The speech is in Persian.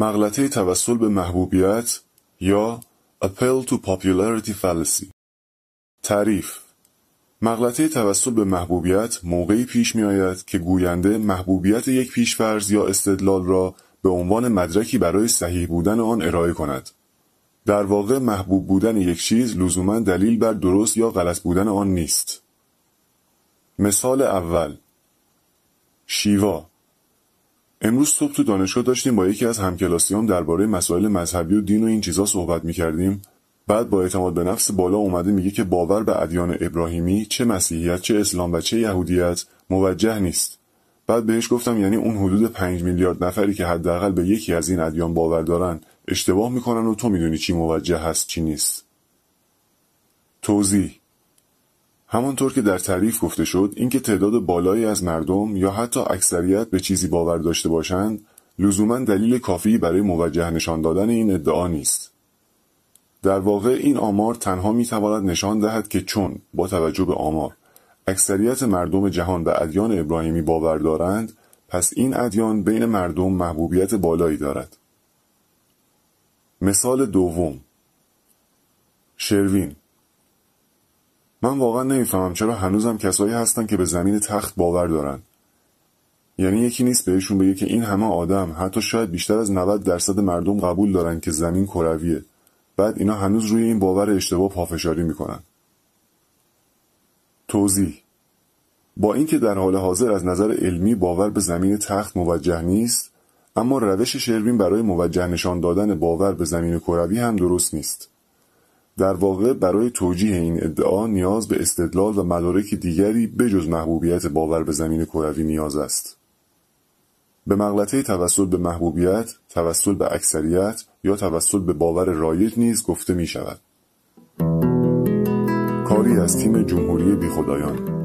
مغلطه توسل به محبوبیت یا Appeal to Popularity Fallacy تعریف مغلطه توسل به محبوبیت موقعی پیش می آید که گوینده محبوبیت یک پیشفرض یا استدلال را به عنوان مدرکی برای صحیح بودن آن ارائه کند. در واقع محبوب بودن یک چیز لزوما دلیل بر درست یا غلط بودن آن نیست. مثال اول شیوا امروز صبح تو دانشگاه داشتیم با یکی از همکلاسیام درباره مسائل مذهبی و دین و این چیزا صحبت میکردیم بعد با اعتماد به نفس بالا اومده میگه که باور به ادیان ابراهیمی چه مسیحیت چه اسلام و چه یهودیت موجه نیست بعد بهش گفتم یعنی اون حدود 5 میلیارد نفری که حداقل به یکی از این ادیان باور دارن اشتباه میکنن و تو میدونی چی موجه هست چی نیست توضیح همانطور که در تعریف گفته شد اینکه تعداد بالایی از مردم یا حتی اکثریت به چیزی باور داشته باشند لزوما دلیل کافی برای موجه نشان دادن این ادعا نیست در واقع این آمار تنها میتواند نشان دهد که چون با توجه به آمار اکثریت مردم جهان به ادیان ابراهیمی باور دارند پس این ادیان بین مردم محبوبیت بالایی دارد مثال دوم شروین من واقعا نمیفهمم چرا هنوزم کسایی هستن که به زمین تخت باور دارن یعنی یکی نیست بهشون بگه که این همه آدم حتی شاید بیشتر از 90 درصد مردم قبول دارن که زمین کرویه بعد اینا هنوز روی این باور اشتباه پافشاری میکنن توضیح با اینکه در حال حاضر از نظر علمی باور به زمین تخت موجه نیست اما روش شروین برای موجه نشان دادن باور به زمین کروی هم درست نیست در واقع برای توجیه این ادعا نیاز به استدلال و مدارک دیگری بجز محبوبیت باور به زمین کروی نیاز است به مغلطه توسط به محبوبیت، توسط به اکثریت یا توسط به باور رایج نیز گفته می شود. کاری از تیم جمهوری بیخدایان